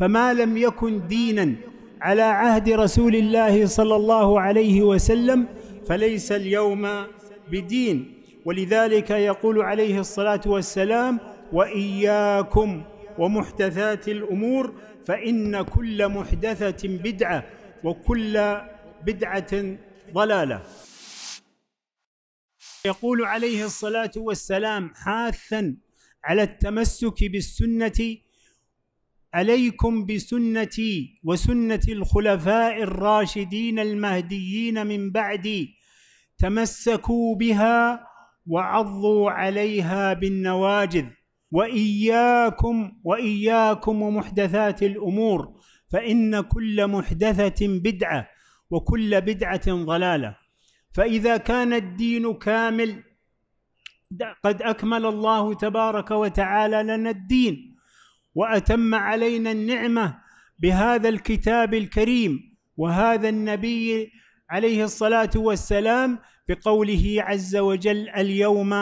فما لم يكن دينا على عهد رسول الله صلى الله عليه وسلم فليس اليوم بدين ولذلك يقول عليه الصلاه والسلام واياكم ومحدثات الامور فان كل محدثه بدعه وكل بدعه ضلاله يقول عليه الصلاه والسلام حاثا على التمسك بالسنه عليكم بسنتي وسنه الخلفاء الراشدين المهديين من بعدي تمسكوا بها وعضوا عليها بالنواجذ واياكم واياكم ومحدثات الامور فان كل محدثه بدعه وكل بدعه ضلاله فاذا كان الدين كامل قد اكمل الله تبارك وتعالى لنا الدين واتم علينا النعمه بهذا الكتاب الكريم وهذا النبي عليه الصلاه والسلام بقوله عز وجل اليوم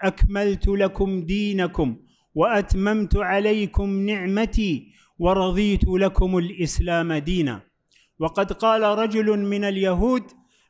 اكملت لكم دينكم واتممت عليكم نعمتي ورضيت لكم الاسلام دينا وقد قال رجل من اليهود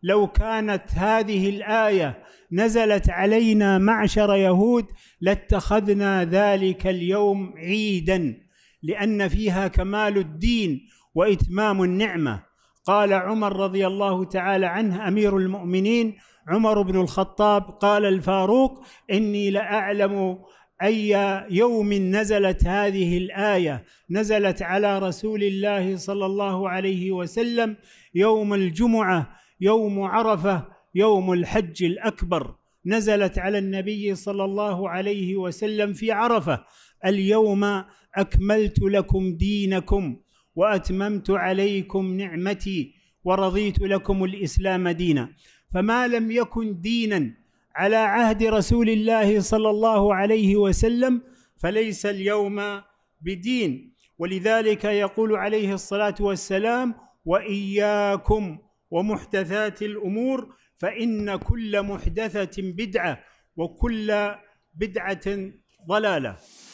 لو كانت هذه الايه نزلت علينا معشر يهود لاتخذنا ذلك اليوم عيدا لان فيها كمال الدين واتمام النعمه قال عمر رضي الله تعالى عنه امير المؤمنين عمر بن الخطاب قال الفاروق اني لاعلم اي يوم نزلت هذه الايه نزلت على رسول الله صلى الله عليه وسلم يوم الجمعه يوم عرفه يوم الحج الاكبر نزلت على النبي صلى الله عليه وسلم في عرفه اليوم اكملت لكم دينكم واتممت عليكم نعمتي ورضيت لكم الاسلام دينا فما لم يكن دينا على عهد رسول الله صلى الله عليه وسلم فليس اليوم بدين ولذلك يقول عليه الصلاه والسلام واياكم ومحدثات الامور فان كل محدثه بدعه وكل بدعه ضلاله